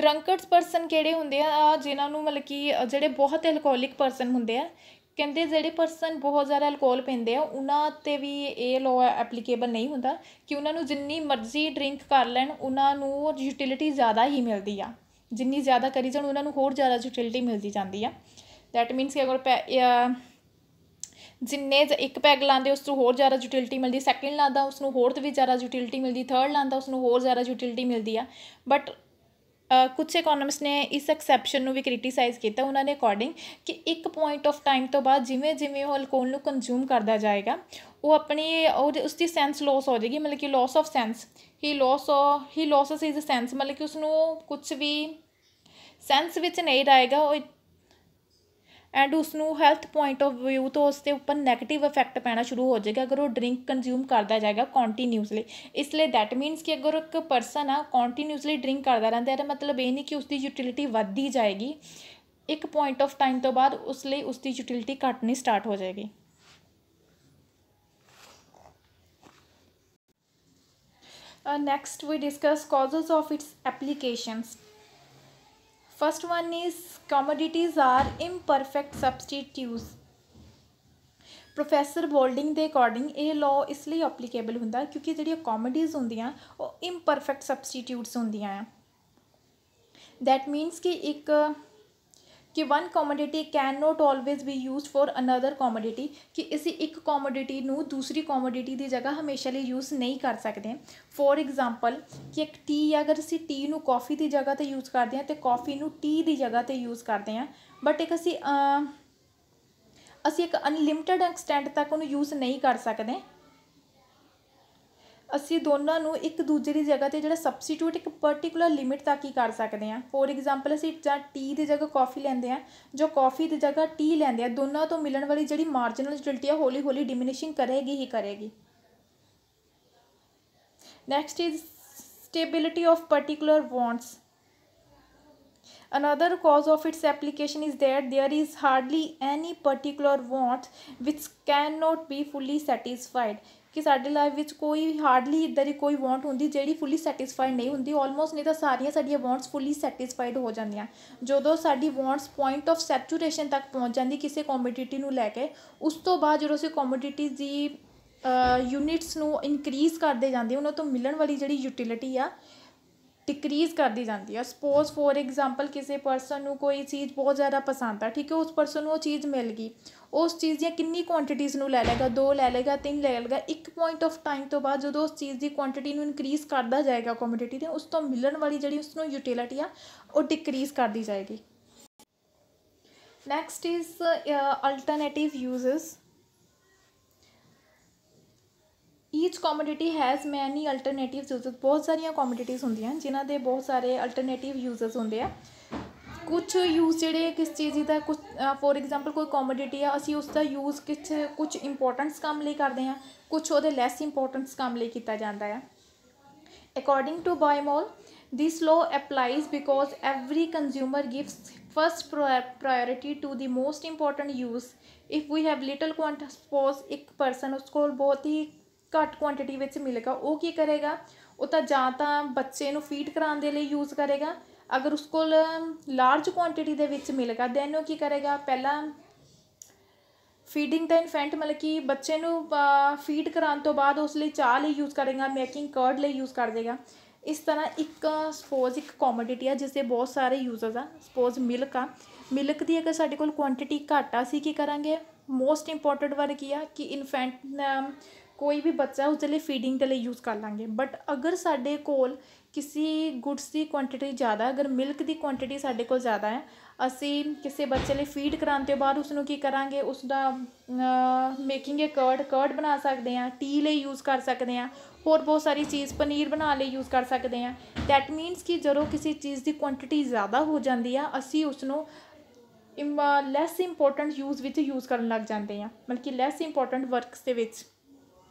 drunkards person ਕਿਹੜੇ ਹੁੰਦੇ ਆ ਜਿਨ੍ਹਾਂ ਨੂੰ ਮਤਲਬ ਕਿ ਜਿਹੜੇ ਬਹੁਤ ਅਲਕੋਹਲਿਕ ਪਰਸਨ ਹੁੰਦੇ ਆ ਕਹਿੰਦੇ ਜਿਹੜੇ ਪਰਸਨ ਬਹੁਤ ਜ਼ਿਆਦਾ ਅਲਕੋਹਲ ਪੀਂਦੇ ਆ ਉਹਨਾਂ ਤੇ ਵੀ ਇਹ ਲਾਅ ਐਪਲੀਕੇਬਲ ਨਹੀਂ ਹੁੰਦਾ ਕਿ ਉਹਨਾਂ ਨੂੰ ਜਿੰਨੀ ਮਰਜ਼ੀ ਡਰਿੰਕ ਕਰ ਲੈਣ ਉਹਨਾਂ ਨੂੰ ਯੂਟਿਲਿਟੀ ਜ਼ਿਆਦਾ ਹੀ ਮਿਲਦੀ ਆ ਜਿੰਨੀ ਜ਼ਿਆਦਾ ਕਰੀ ਜਾਣ ਉਹਨਾਂ ਨੂੰ ਹੋਰ ਜ਼ਿਆਦਾ ਯੂਟਿਲਿਟੀ ਮਿਲਦੀ ਜਾਂਦੀ ਆ ਦੈਟ ਮੀਨਸ ਕਿ ਅਗਰ ਜਿੰਨੇ ਇੱਕ ਪੈਗ ਲਾਉਂਦੇ ਉਸ ਤੋਂ ਹੋਰ ਜ਼ਿਆਦਾ ਯੂਟਿਲਿਟੀ ਮਿਲਦੀ ਸੈਕਿੰਡ ਲਾਉਂਦਾ ਉਸ ਨੂੰ ਹੋਰ ਵੀ ਜ਼ਿਆਦਾ ਯੂਟਿਲਿਟੀ ਮਿਲਦੀ ਥਰਡ ਲਾਉਂਦਾ ਉਸ ਨੂੰ ਹੋਰ ਜ਼ਿਆਦਾ ਯੂਟਿਲਿਟੀ ਮਿਲਦੀ ਆ ਬਟ ਕੁਝ ਇਕਨੋਮਿਸਟ ਨੇ ਇਸ ਐਕਸੈਪਸ਼ਨ ਨੂੰ ਵੀ ਕ੍ਰਿਟਿਸਾਈਜ਼ ਕੀਤਾ ਉਹਨਾਂ ਨੇ ਅਕੋਰਡਿੰਗ ਕਿ ਇੱਕ ਪੁਆਇੰਟ ਆਫ ਟਾਈਮ ਤੋਂ ਬਾਅਦ ਜਿਵੇਂ ਜਿਵੇਂ ਉਹ ਅਲਕੋਹਲ ਨੂੰ ਕੰਜ਼ੂਮ ਕਰਦਾ ਜਾਏਗਾ ਉਹ ਆਪਣੀ ਉਹ ਉਸ ਦੀ ਸੈਂਸ ਲਾਸ ਹੋ ਜਾਏਗੀ ਮਤਲਬ ਕਿ ਲਾਸ ਆਫ ਸੈਂਸ ਹੀ ਲਾਸ ਹੀ ਲਾਸਸ ਇਜ਼ ਅ ਸੈਂਸ ਮਤਲਬ ਕਿ ਉਸ ਨੂੰ ਕੁਝ ਵੀ ਸੈਂਸ ਵਿੱਚ ਨਹੀਂ ਰਹੇਗਾ ਉਹ ਐਂਡ ਉਸ ਨੂੰ ਹੈਲਥ ਪੁਆਇੰਟ ਆਫ ਵਿਊ ਤੋਂ ਉਸ ਤੇ ਉੱਪਰ 네ਗੇਟਿਵ ਇਫੈਕਟ ਪੈਣਾ ਸ਼ੁਰੂ ਹੋ ਜਾਏਗਾ ਅਗਰ ਉਹ ਡਰਿੰਕ ਕੰਜ਼ਿਊਮ ਕਰਦਾ ਜਾਏਗਾ ਕੰਟੀਨਿਊਸਲੀ ਇਸ ਲਈ ਦੈਟ ਮੀਨਸ ਕਿ ਅਗਰ ਇੱਕ ਪਰਸਨ ਆ ਕੰਟੀਨਿਊਸਲੀ ਡਰਿੰਕ ਕਰਦਾ ਰਹਿੰਦਾ ਹੈ ਤਾਂ ਮਤਲਬ ਇਹ ਨਹੀਂ ਕਿ ਉਸ ਦੀ ਯੂਟਿਲਿਟੀ ਵੱਧਦੀ ਜਾਏਗੀ ਇੱਕ ਪੁਆਇੰਟ ਆਫ ਟਾਈਮ ਤੋਂ ਬਾਅਦ ਉਸ ਲਈ ਉਸ ਦੀ ਯੂਟਿਲਿਟੀ ਘਟਣੀ ਸਟਾਰਟ ਹੋ ਜਾਏਗੀ next we discuss causes of its applications first one is commodities are imperfect substitutes. Professor Boulding ਦੇ ਅਕੋਰਡਿੰਗ ਇਹ ਲਾਅ ਇਸ ਲਈ ਐਪਲੀਕੇਬਲ ਹੁੰਦਾ ਕਿਉਂਕਿ ਜਿਹੜੀਆਂ ਕਾਮੇਡੀਜ਼ ਹੁੰਦੀਆਂ ਉਹ ਇੰਪਰਫੈਕਟ ਸਬਸਟੀਟਿਊਟਸ ਹੁੰਦੀਆਂ ਆ ਦੈਟ ਮੀਨਸ ਕਿ ਇੱਕ ਕਿ one commodity can not always be used for another commodity ਕਿ ਅਸੀਂ ਇੱਕ ਕਮੋਡਿਟੀ ਨੂੰ ਦੂਸਰੀ ਕਮੋਡਿਟੀ ਦੀ ਜਗ੍ਹਾ ਹਮੇਸ਼ਾ ਲਈ ਯੂਜ਼ ਨਹੀਂ ਕਰ ਸਕਦੇ ਫੋਰ ਐਗਜ਼ਾਮਪਲ ਕਿ ਇੱਕ ਟੀ ਅਗਰ ਅਸੀਂ ਟੀ ਨੂੰ ਕਾਫੀ ਦੀ ਜਗ੍ਹਾ ਤੇ ਯੂਜ਼ ਕਰਦੇ ਹਾਂ ਤੇ ਕਾਫੀ ਨੂੰ ਟੀ ਦੀ ਜਗ੍ਹਾ ਤੇ ਯੂਜ਼ ਕਰਦੇ ਹਾਂ ਬਟ ਇੱਕ ਅਸੀਂ ਅਸੀਂ ਇੱਕ ਅਨਲਿਮਟਿਡ ਐਕਸਟੈਂਟ ਤੱਕ ਉਹਨੂੰ ਯੂਜ਼ ਨਹੀਂ ਕਰ ਸਕਦੇ ਅਸੀਂ ਦੋਨਾਂ ਨੂੰ ਇੱਕ ਦੂਜੇ ਦੀ ਜਗ੍ਹਾ 'ਤੇ ਜਿਹੜਾ ਸਬਸਟੀਟਿਊਟ ਇੱਕ ਪਾਰਟਿਕੂਲਰ ਲਿਮਿਟ ਤੱਕ ਹੀ ਕਰ ਸਕਦੇ ਹਾਂ ਫੋਰ ਐਗਜ਼ਾਮਪਲ ਅਸੀਂ ਜਾਂ ਟੀ ਦੀ ਜਗ੍ਹਾ ਕਾਫੀ ਲੈਂਦੇ ਹਾਂ ਜੋ ਕਾਫੀ ਦੀ ਜਗ੍ਹਾ ਟੀ ਲੈਂਦੇ ਆ ਦੋਨਾਂ ਤੋਂ ਮਿਲਣ ਵਾਲੀ ਜਿਹੜੀ ਮਾਰਜਨਲ ਯੂਟਿਲਿਟੀ ਆ ਹੌਲੀ ਹੌਲੀ ਡਿਮਿਨਿਸ਼ਿੰਗ ਕਰੇਗੀ ਹੀ ਕਰੇਗੀ next is stability of particular wants another cause of its application is that there is hardly any particular want which cannot be fully satisfied ਕਿ ਸਾਡੇ ਲਾਈਫ ਵਿੱਚ ਕੋਈ ਹਾਰਡਲੀ ਇਦਾਂ ਦੀ ਕੋਈ ਵਾਂਟ ਹੁੰਦੀ ਜਿਹੜੀ ਫੁੱਲੀ ਸੈਟੀਸਫਾਈਡ ਨਹੀਂ ਹੁੰਦੀ ਆਲਮੋਸਟ ਨਹੀਂ ਤਾਂ ਸਾਰੀਆਂ ਸਾਡੀਆਂ ਵਾਂਟਸ ਫੁੱਲੀ ਸੈਟੀਸਫਾਈਡ ਹੋ ਜਾਂਦੀਆਂ ਜਦੋਂ ਸਾਡੀ ਵਾਂਟਸ ਪੁਆਇੰਟ ਆਫ ਸੈਚੂਰੇਸ਼ਨ ਤੱਕ ਪਹੁੰਚ ਜਾਂਦੀ ਕਿਸੇ ਕਮੋਡਿਟੀ ਨੂੰ ਲੈ ਕੇ ਉਸ ਤੋਂ ਬਾਅਦ ਜਦੋਂ ਅਸੀਂ ਕਮੋਡਿਟੀ ਦੀ ਯੂਨਿਟਸ ਨੂੰ ਇਨਕਰੀਜ਼ ਕਰਦੇ ਜਾਂਦੇ ਉਹਨਾਂ ਤੋਂ ਮਿਲਣ ਵਾਲੀ ਜਿਹੜੀ ਯੂਟਿਲਿਟੀ ਆ ਡਿਕਰੀਜ਼ ਕਰਦੀ ਜਾਂਦੀ ਹੈ ਸਪੋਜ਼ ਫੋਰ ਐਗਜ਼ਾਮਪਲ ਕਿਸੇ ਪਰਸਨ ਨੂੰ ਕੋਈ ਚੀਜ਼ ਬਹੁਤ ਜ਼ਿਆਦਾ ਪਸੰਦ ਆ ਠੀਕ ਹੈ ਉਸ ਪਰਸਨ ਨੂੰ ਉਹ ਚੀਜ਼ ਮਿਲ ਗਈ ਉਸ ਚੀਜ਼ ਦੀਆਂ ਕਿੰਨੀ ਕੁਆਂਟੀਟੀਜ਼ ਨੂੰ ਲੈ ਲੇਗਾ ਦੋ ਲੈ ਲੇਗਾ ਤਿੰਨ ਲੈ ਲੇਗਾ ਇੱਕ ਪੁਆਇੰਟ ਆਫ ਟਾਈਮ ਤੋਂ ਬਾਅਦ ਜਦੋਂ ਉਸ ਚੀਜ਼ ਦੀ ਕੁਆਂਟੀਟੀ ਨੂੰ ਇਨਕਰੀਜ਼ ਕਰਦਾ ਜਾਏਗਾ ਕਮੋਡਿਟੀ ਤੇ ਉਸ ਤੋਂ ਮਿਲਣ ਵਾਲੀ ਜਿਹੜੀ ਉਸ ਨੂੰ ਯੂਟਿਲਿਟੀ ਆ ਉਹ ਡਿਕਰੀਜ਼ ਕਰਦੀ ਜਾਏਗੀ next is alternative uses each commodity has many alternative uses ਬਹੁਤ ਸਾਰੀਆਂ ਕਮੋਡਿਟੀਜ਼ ਹੁੰਦੀਆਂ ਜਿਨ੍ਹਾਂ ਦੇ ਬਹੁਤ ਸਾਰੇ ਅਲਟਰਨੇਟਿਵ ਯੂਜ਼ਸ ਹੁੰਦੇ ਆ ਕੁਝ ਯੂਜ਼ ਜਿਹੜੇ ਕਿਸ ਚੀਜ਼ ਦਾ ਕੁਝ ਫੋਰ ਐਗਜ਼ਾਮਪਲ ਕੋਈ ਕਮੋਡਿਟੀ ਆ ਅਸੀਂ ਉਸ ਦਾ ਯੂਜ਼ ਕਿਸ ਕੁਝ ਇੰਪੋਰਟੈਂਟਸ ਕੰਮ ਲਈ ਕਰਦੇ ਆ ਕੁਝ ਉਹਦੇ ਲੈਸ ਇੰਪੋਰਟੈਂਟਸ ਕੰਮ ਲਈ ਕੀਤਾ ਜਾਂਦਾ ਆ according to Baumol law applies because every consumer gives first priority to the most important use if we have little quants suppose ਇੱਕ ਪਰਸਨ ਉਸ ਕੋਲ ਬਹੁਤ ਹੀ ਘੱਟ ਕੁਆਂਟੀਟੀ ਵਿੱਚ ਮਿਲੇਗਾ ਉਹ ਕੀ ਕਰੇਗਾ ਉਹ ਤਾਂ ਜਾਂ ਤਾਂ ਬੱਚੇ ਨੂੰ ਫੀਡ ਕਰਾਉਣ ਦੇ ਲਈ ਯੂਜ਼ ਕਰੇਗਾ ਅਗਰ ਉਸ ਕੋਲ ਲਾਰਜ ਕੁਆਂਟੀਟੀ ਦੇ ਵਿੱਚ ਮਿਲੇਗਾ ਦੈਨ ਉਹ ਕੀ ਕਰੇਗਾ ਪਹਿਲਾਂ ਫੀਡਿੰਗ ਦਾ ਇਨਫੈਂਟ ਮਤਲਬ ਕਿ ਬੱਚੇ ਨੂੰ ਫੀਡ ਕਰਾਉਣ ਤੋਂ ਬਾਅਦ ਉਸ ਲਈ ਚਾਹ ਲਈ ਯੂਜ਼ ਕਰੇਗਾ ਮੇਕਿੰਗ ਕਰਡ ਲਈ ਯੂਜ਼ ਕਰ ਦੇਗਾ ਇਸ ਤਰ੍ਹਾਂ ਇੱਕ ਸਪੋਜ਼ ਇੱਕ ਕਮੋਡਿਟੀ ਆ ਜਿਸ ਦੇ ਬਹੁਤ ਸਾਰੇ ਯੂਜ਼ਰਸ ਆ ਸਪੋਜ਼ ਮਿਲਕ ਆ ਮਿਲਕ ਦੀ ਅਗਰ ਸਾਡੇ ਕੋਲ ਕੁਆਂਟੀਟੀ ਘੱਟ ਆ ਸੀ ਕੀ ਕਰਾਂਗੇ ਮੋਸਟ ਇੰਪੋਰਟੈਂਟ ਵਰਕ ਕੀ ਆ ਕਿ ਇਨਫੈਂਟ ਕੋਈ ਵੀ ਬੱਚਾ ਦੇ ਲਈ ਫੀਡਿੰਗ ਦੇ ਲਈ ਯੂਜ਼ ਕਰ ਲਾਂਗੇ ਬਟ ਅਗਰ ਸਾਡੇ ਕੋਲ ਕਿਸੇ ਗੁੱਡਸ ਦੀ ਕੁਆਂਟੀਟੀ ਜ਼ਿਆਦਾ ਅਗਰ ਮਿਲਕ ਦੀ ਕੁਆਂਟੀਟੀ ਸਾਡੇ ਕੋਲ ਜ਼ਿਆਦਾ ਹੈ ਅਸੀਂ ਕਿਸੇ ਬੱਚੇ ਲਈ ਫੀਡ ਕਰਾਉਣ ਤੋਂ ਬਾਅਦ ਉਸ ਨੂੰ ਕੀ ਕਰਾਂਗੇ ਉਸ ਦਾ ਮੇਕਿੰਗ ਏ ਕਰਡ ਕਰਡ ਬਣਾ ਸਕਦੇ ਹਾਂ ਟੀ ਲਈ ਯੂਜ਼ ਕਰ ਸਕਦੇ ਹਾਂ ਹੋਰ ਬਹੁਤ ਸਾਰੀ ਚੀਜ਼ ਪਨੀਰ ਬਣਾ ਲਈ ਯੂਜ਼ ਕਰ ਸਕਦੇ ਹਾਂ ਥੈਟ ਮੀਨਸ ਕਿ ਜਦੋਂ ਕਿਸੇ ਚੀਜ਼ ਦੀ ਕੁਆਂਟੀਟੀ ਜ਼ਿਆਦਾ ਹੋ ਜਾਂਦੀ ਆ ਅਸੀਂ ਉਸ ਨੂੰ ਲੈਸ ਇੰਪੋਰਟੈਂਟ ਯੂਜ਼ ਵਿੱਚ ਯੂਜ਼ ਕਰਨ ਲੱਗ ਜਾਂਦੇ ਆ ਮਤਲਬ ਕਿ ਲੈਸ ਇੰਪੋਰਟੈਂਟ ਵਰਕਸ ਦੇ ਵਿੱਚ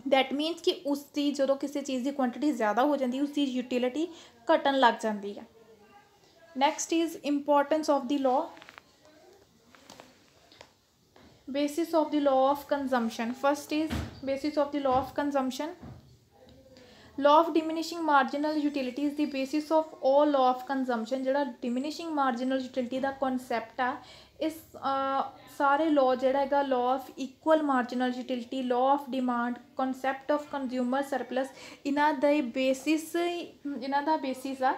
दैट मीनस कि उसकी जो तो किसी चीज़ की क्वानिटी ज़्यादा हो जाती उसकी यूटिलिटी घटन लग जाती है next is importance of the law basis of the law of consumption first is basis of the law of consumption law of diminishing marginal utility is the basis of all law of consumption जो diminishing marginal utility का concept ਇਸ ਸਾਰੇ law ਜਿਹੜਾ ਹੈਗਾ law of equal marginal utility law of demand concept of consumer surplus ਇਹਨਾਂ ਦਾ ਹੀ basis ਇਹਨਾਂ ਦਾ basis ਆ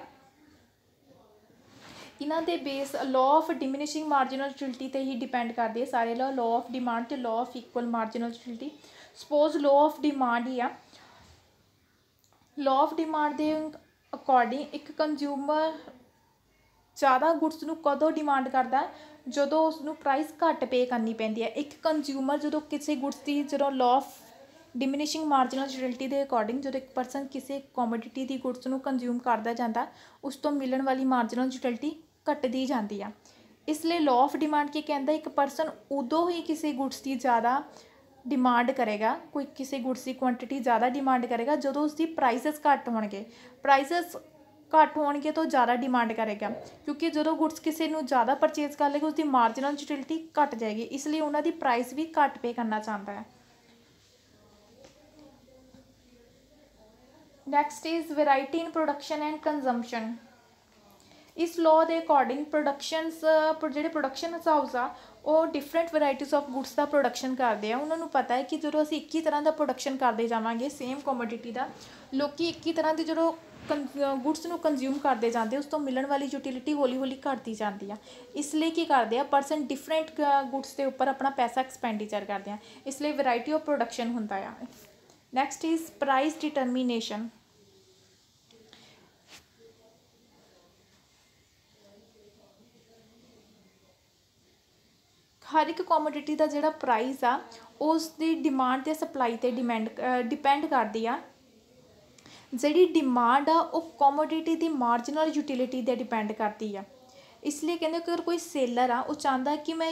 ਇਹਨਾਂ ਦੇ base law of diminishing marginal utility ਤੇ ਹੀ ਡਿਪੈਂਡ ਕਰਦੇ ਸਾਰੇ ਲਾਅ ਲਾਅ ਆਫ ਡਿਮਾਂਡ ਤੇ law of equal marginal utility suppose law of demand ਹੀ ਆ ਲਾਅ ਆਫ ਡਿਮਾਂਡ ਦੇ ਅਕੋਰਡਿੰਗ ਇੱਕ ਕੰਜ਼ਿਊਮਰ ਜ਼ਿਆਦਾ ਗੁੱਡਸ ਨੂੰ ਕਦੋਂ ਡਿਮਾਂਡ ਕਰਦਾ ਜਦੋਂ ਉਸ ਨੂੰ ਪ੍ਰਾਈਸ ਘੱਟ ਪੇ ਕਰਨੀ ਪੈਂਦੀ ਹੈ ਇੱਕ ਕੰਜ਼ਿਊਮਰ ਜਦੋਂ ਕਿਸੇ ਗੁੱਡਸ ਦੀ ਜਦੋਂ ਆਫ ਡਿਮਿਨਿਸ਼ਿੰਗ ਮਾਰਜਨਲ ਯੂਟਿਲਿਟੀ ਦੇ ਅਕੋਰਡਿੰਗ ਜਦੋਂ ਇੱਕ ਪਰਸਨ ਕਿਸੇ ਕਮੋਡਿਟੀ ਦੀ ਗੁੱਡਸ ਨੂੰ ਕੰਜ਼ਿਊਮ ਕਰਦਾ ਜਾਂਦਾ ਉਸ ਤੋਂ ਮਿਲਣ ਵਾਲੀ ਮਾਰਜਨਲ ਯੂਟਿਲਿਟੀ ਘਟਦੀ ਜਾਂਦੀ ਆ ਇਸ ਲਈ ਲਾਅ ਆਫ ਡਿਮਾਂਡ ਕੀ ਕਹਿੰਦਾ ਇੱਕ ਪਰਸਨ ਉਦੋਂ ਹੀ ਕਿਸੇ ਗੁੱਡਸ ਦੀ ਜ਼ਿਆਦਾ ਡਿਮਾਂਡ ਕਰੇਗਾ ਕੋਈ ਕਿਸੇ ਗੁੱਡਸ ਦੀ ਕੁਆਂਟੀਟੀ ਜ਼ਿਆਦਾ ਡਿਮਾਂਡ ਕਰੇਗਾ ਜਦੋਂ ਉਸ ਦੀ ਪ੍ਰਾਈਸਸ ਘੱਟ ਹੋਣਗੇ ਪ੍ਰਾਈਸਸ ਘੱਟ ਹੋਣਗੇ ਤਾਂ ਜ਼ਿਆਦਾ ਡਿਮਾਂਡ ਕਰੇਗਾ ਕਿਉਂਕਿ ਜਦੋਂ ਗੁੱਡਸ ਕਿਸੇ ਨੂੰ ਜ਼ਿਆਦਾ ਪਰਚੇਸ ਕਰ ਲੇਗਾ ਉਸਦੀ ਮਾਰਜਨਲ ਯੂਟਿਲਿਟੀ ਘਟ ਜਾਏਗੀ ਇਸ ਲਈ ਉਹਨਾਂ ਦੀ ਪ੍ਰਾਈਸ ਵੀ ਘੱਟ ਪੇ ਕਰਨਾ ਚਾਹੁੰਦਾ ਹੈ next is variety in production and consumption ਇਸ ਲਾਅ ਦੇ ਅਕੋਰਡਿੰਗ ਪ੍ਰੋਡਕਸ਼ਨਸ ਜਿਹੜੇ ਪ੍ਰੋਡਕਸ਼ਨ ਹਾਊਸ ਆ ਉਹ ਡਿਫਰੈਂਟ ਵੈਰਾਈਟੀਜ਼ ਆਫ ਗੁੱਡਸ ਦਾ ਪ੍ਰੋਡਕਸ਼ਨ ਕਰਦੇ ਆ ਉਹਨਾਂ ਨੂੰ ਪਤਾ ਹੈ ਕਿ ਜਦੋਂ ਅਸੀਂ ਇੱਕ ਹੀ ਤਰ੍ਹਾਂ ਦਾ ਪ੍ਰੋਡਕਸ਼ਨ ਕਰਦੇ ਜਾਵਾਂਗੇ ਸੇਮ ਕਮੋਡਿਟੀ ਦਾ ਲੋਕੀ ਇੱਕ ਹੀ ਤਰ੍ਹਾਂ ਦੀ ਜਦੋਂ ਗੁੱਡਸ ਨੂੰ ਕੰਜ਼ਿਊਮ ਕਰਦੇ ਜਾਂਦੇ ਉਸ ਤੋਂ ਮਿਲਣ ਵਾਲੀ ਯੂਟਿਲਿਟੀ ਹੌਲੀ ਹੌਲੀ ਘਟਦੀ ਜਾਂਦੀ ਆ ਇਸ ਲਈ ਕੀ ਕਰਦੇ ਆ ਪਰਸਨ ਡਿਫਰੈਂਟ ਗੁੱਡਸ ਦੇ ਉੱਪਰ ਆਪਣਾ ਪੈਸਾ ਐਕਸਪੈਂਡੀਚਰ ਕਰਦੇ ਆ ਇਸ ਲਈ ਵੈਰਾਈਟੀ ਆਫ ਪ੍ਰੋਡਕਸ਼ਨ ਹੁੰਦਾ ਆ ਨੈਕਸਟ ਇਜ਼ ਪ੍ਰਾਈਸ ਡਿਟਰਮੀਨੇਸ਼ਨ ਹਰ ਇੱਕ ਕਮੋਡਿਟੀ ਦਾ ਜਿਹੜਾ ਪ੍ਰਾਈਸ ਆ ਉਸ ਦੀ ਡਿਮਾਂਡ ਤੇ ਸਪਲਾਈ ਤੇ ਡਿਮਾਂਡ ਡਿਪੈਂਡ ਕਰਦੀ ਆ ਜਿਹੜੀ ਡਿਮਾਂਡ ਆ ਉਹ ਕਮੋਡਿਟੀ ਦੀ ਮਾਰਜਨਲ ਯੂਟਿਲਿਟੀ 'ਤੇ ਡਿਪੈਂਡ ਕਰਦੀ ਆ ਇਸ ਲਈ ਕਹਿੰਦੇ ਅਗਰ ਕੋਈ ਸੇਲਰ ਆ ਉਹ ਚਾਹੁੰਦਾ ਕਿ ਮੈਂ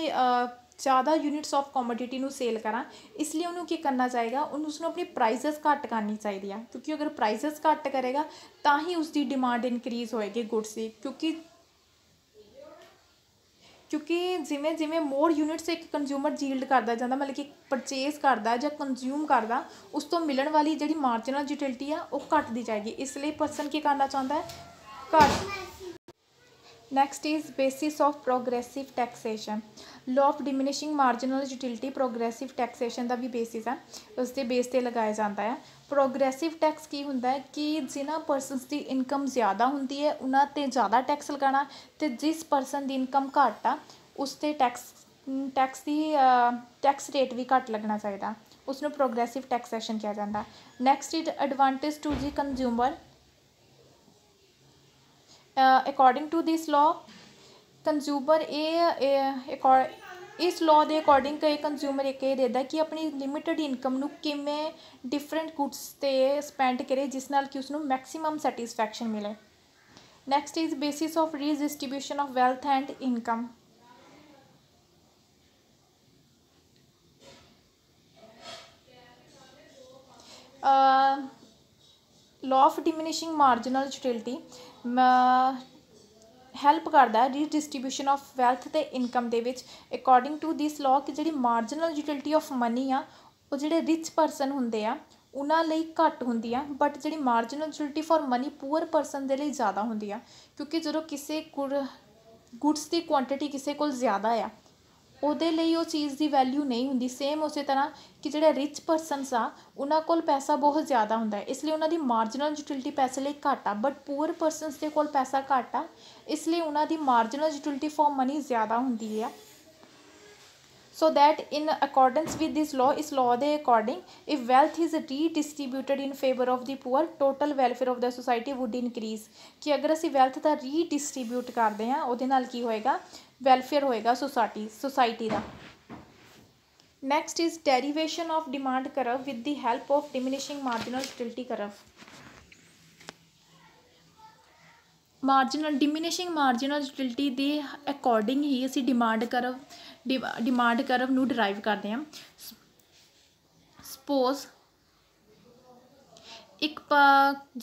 ਜ਼ਿਆਦਾ ਯੂਨਿਟਸ ਆਫ ਕਮੋਡਿਟੀ ਨੂੰ ਸੇਲ ਕਰਾਂ ਇਸ ਲਈ ਉਹਨੂੰ ਕੀ ਕਰਨਾ ਚਾਹੀਦਾ ਉਹਨੂੰ ਉਸਨੂੰ ਆਪਣੀ ਪ੍ਰਾਈਸਸ ਘੱਟ ਕਰਨੀ ਚਾਹੀਦੀ ਆ ਕਿਉਂਕਿ ਅਗਰ ਪ੍ਰਾਈਸਸ ਘੱਟ ਕਰੇਗਾ ਤਾਂ ਹੀ ਉਸ ਦੀ ਡਿਮਾਂਡ ਇਨਕਰੀਜ਼ ਹੋਏਗੀ ਗੁੱਡਸ ਦੀ ਕਿਉਂਕਿ ਕਿਉਂਕਿ ਜਿਵੇਂ ਜਿਵੇਂ ਮੋਰ ਯੂਨਿਟਸ ਇੱਕ ਕੰਜ਼ਿਊਮਰ ਜੀਲਡ ਕਰਦਾ ਜਾਂਦਾ ਮਤਲਬ ਕਿ ਪਰਚੇਸ ਕਰਦਾ ਜਾਂ ਕੰਜ਼ਿਊਮ ਕਰਦਾ ਉਸ ਤੋਂ ਮਿਲਣ ਵਾਲੀ ਜਿਹੜੀ ਮਾਰਜਨਲ ਯੂਟਿਲਿਟੀ ਆ ਉਹ ਘਟਦੀ ਜਾਏਗੀ ਇਸ ਲਈ ਪਰਸਨ ਕੀ ਕਰਨਾ ਚਾਹੁੰਦਾ ਹੈ ਘਟ next is basis of progressive taxation law of diminishing marginal utility progressive taxation ਦਾ ਵੀ ਬੇਸਿਸ ਹੈ ਉਸ ਦੇ base ਤੇ ਲਗਾਇਆ ਜਾਂਦਾ ਹੈ ਪ੍ਰੋਗਰੈਸਿਵ ਟੈਕਸ ਕੀ ਹੁੰਦਾ ਹੈ ਕਿ ਜਿਨ੍ਹਾਂ ਪਰਸਨਸ ਦੀ ਇਨਕਮ ਜ਼ਿਆਦਾ ਹੁੰਦੀ ਹੈ ਉਹਨਾਂ ਤੇ ਜ਼ਿਆਦਾ ਟੈਕਸ ਲਗਾਣਾ ਤੇ ਜਿਸ ਪਰਸਨ ਦੀ ਇਨਕਮ ਘੱਟ ਆ ਉਸ ਤੇ ਟੈਕਸ ਟੈਕਸ ਦੀ ਟੈਕਸ ਰੇਟ ਵੀ ਘੱਟ ਲੱਗਣਾ ਚਾਹੀਦਾ ਉਸ ਨੂੰ ਪ੍ਰੋਗਰੈਸਿਵ ਟੈਕਸੇਸ਼ਨ ਕਿਹਾ ਜਾਂਦਾ next is advantage to the consumer according to this law consumer ਇਹ ਇਸ ਲਾਅ ਦੇ ਅਕੋਰਡਿੰਗ ਕਈ ਕੰਜ਼ੂਮਰ ਇਹ ਕਹੇ ਦੇਦਾ ਕਿ ਆਪਣੀ ਲਿਮਿਟਿਡ ਇਨਕਮ ਨੂੰ ਕਿਵੇਂ ਡਿਫਰੈਂਟ ਗੁੱਡਸ ਤੇ ਸਪੈਂਡ ਕਰੇ ਜਿਸ ਨਾਲ ਕਿ ਉਸ ਨੂੰ ਮੈਕਸਿਮਮ ਸੈਟੀਸਫੈਕਸ਼ਨ ਮਿਲੇ next is basis of redistribution of wealth and income uh law of diminishing marginal utility help ਕਰਦਾ ਹੈ ਰੀਡਿਸਟ੍ਰੀਬਿਊਸ਼ਨ ਆਫ ਵੈਲਥ ਤੇ ਇਨਕਮ ਦੇ ਵਿੱਚ ਅਕੋਰਡਿੰਗ ਟੂ ਥਿਸ ਲਾਅ ਕਿ ਜਿਹੜੀ ਮਾਰਜਨਲ ਯੂਟਿਲਿਟੀ ਆਫ ਮਨੀ ਆ ਉਹ ਜਿਹੜੇ ਰਿਚ ਪਰਸਨ ਹੁੰਦੇ ਆ ਉਹਨਾਂ ਲਈ ਘੱਟ ਹੁੰਦੀ ਆ ਬਟ ਜਿਹੜੀ marginal utility for money poor person ਦੇ ਲਈ ਜ਼ਿਆਦਾ ਹੁੰਦੀ ਆ ਕਿਉਂਕਿ ਜਦੋਂ ਕਿਸੇ ਗੁੱਡਸ ਦੀ ਕੁਆਂਟੀਟੀ ਕਿਸੇ ਕੋਲ ਜ਼ਿਆਦਾ ਆ ਉਹਦੇ ਲਈ ਉਹ ਚੀਜ਼ ਦੀ ਵੈਲਿਊ ਨਹੀਂ ਹੁੰਦੀ ਸੇਮ ਉਸੇ ਤਰ੍ਹਾਂ ਕਿ ਜਿਹੜੇ ਰਿਚ ਪਰਸਨਸ ਆ ਉਹਨਾਂ ਕੋਲ ਪੈਸਾ ਬਹੁਤ ਜ਼ਿਆਦਾ ਹੁੰਦਾ ਹੈ ਇਸ ਲਈ ਉਹਨਾਂ ਦੀ ਮਾਰਜਨਲ ਯੂਟਿਲਿਟੀ ਪੈਸੇ ਲਈ ਘੱਟ ਆ ਬਟ ਪੂਅਰ ਪਰਸਨਸ ਦੇ ਕੋਲ ਪੈਸਾ ਘੱਟ ਆ ਇਸ ਲਈ ਉਹਨਾਂ ਦੀ ਮਾਰਜਨਲ ਯੂਟਿਲਿਟੀ ਫਾਰ ਮਨੀ ਜ਼ਿਆਦਾ ਹੁੰਦੀ ਹੈ so that in accordance with this law is law ਦੇ according if wealth is redistributed in favor of the poor total welfare of the society would increase ਕਿ ਅਗਰ ਅਸੀਂ ਵੈਲਥ ਦਾ ਰੀਡਿਸਟ੍ਰੀਬਿਊਟ ਕਰਦੇ ਹਾਂ ਉਹਦੇ ਨਾਲ ਕੀ ਹੋਏਗਾ ਵੈਲਫੇਅਰ ਹੋਏਗਾ ਸੋਸਾਇਟੀ ਸੋਸਾਇਟੀ ਦਾ next is derivation of demand curve with the help of diminishing marginal utility curve marginal diminishing marginal utility ਦੇ ਅਕੋਰਡਿੰਗ ਹੀ ਅਸੀਂ ਡਿਮਾਂਡ ਕਰਵ ਡਿਮਾਂਡ ਕਰਵ ਨੂੰ ਡਰਾਈਵ ਕਰਦੇ ਹਾਂ ਸਪੋਜ਼ ਇੱਕ